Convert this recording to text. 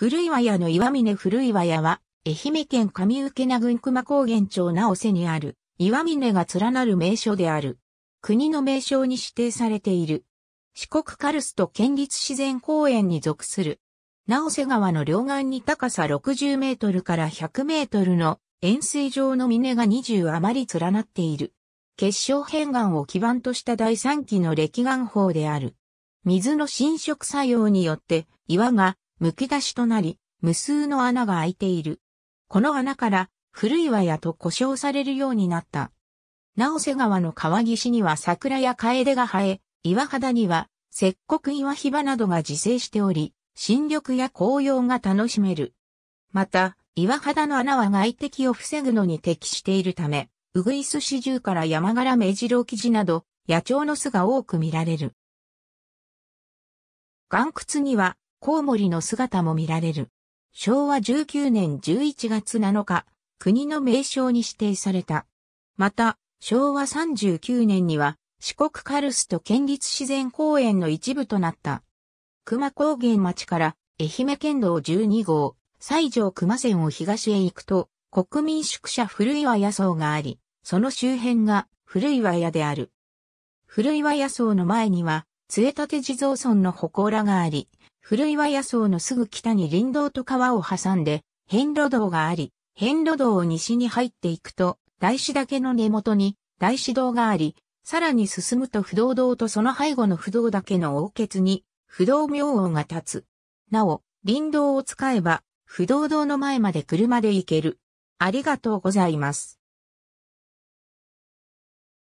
古岩屋の岩峰古岩屋は、愛媛県上受名郡熊高原町直瀬にある、岩峰が連なる名所である。国の名称に指定されている。四国カルスト県立自然公園に属する。直瀬川の両岸に高さ60メートルから100メートルの円錐状の峰が20余り連なっている。結晶片岩を基盤とした第三期の歴岩法である。水の侵食作用によって岩が剥き出しとなり、無数の穴が開いている。この穴から古い和屋と呼称されるようになった。直瀬川の川岸には桜や楓が生え、岩肌には石刻岩ひばなどが自生しており、新緑や紅葉が楽しめる。また、岩肌の穴は外敵を防ぐのに適しているため、うぐいすシジュウから山柄目白生地など、野鳥の巣が多く見られる。岩窟にはコウモリの姿も見られる。昭和19年11月7日、国の名称に指定された。また、昭和39年には、四国カルスと県立自然公園の一部となった。熊高原町から愛媛県道12号、西条熊線を東へ行くと、国民宿舎古岩野草があり、その周辺が古岩屋である。古岩野草の前には、杖立地蔵村の祠があり、古岩野草のすぐ北に林道と川を挟んで、遍路道があり、遍路道を西に入っていくと、大師岳の根元に大師道があり、さらに進むと不動道とその背後の不動岳の王決に、不動明王が立つ。なお、林道を使えば、不動道の前まで車で行ける。ありがとうございます。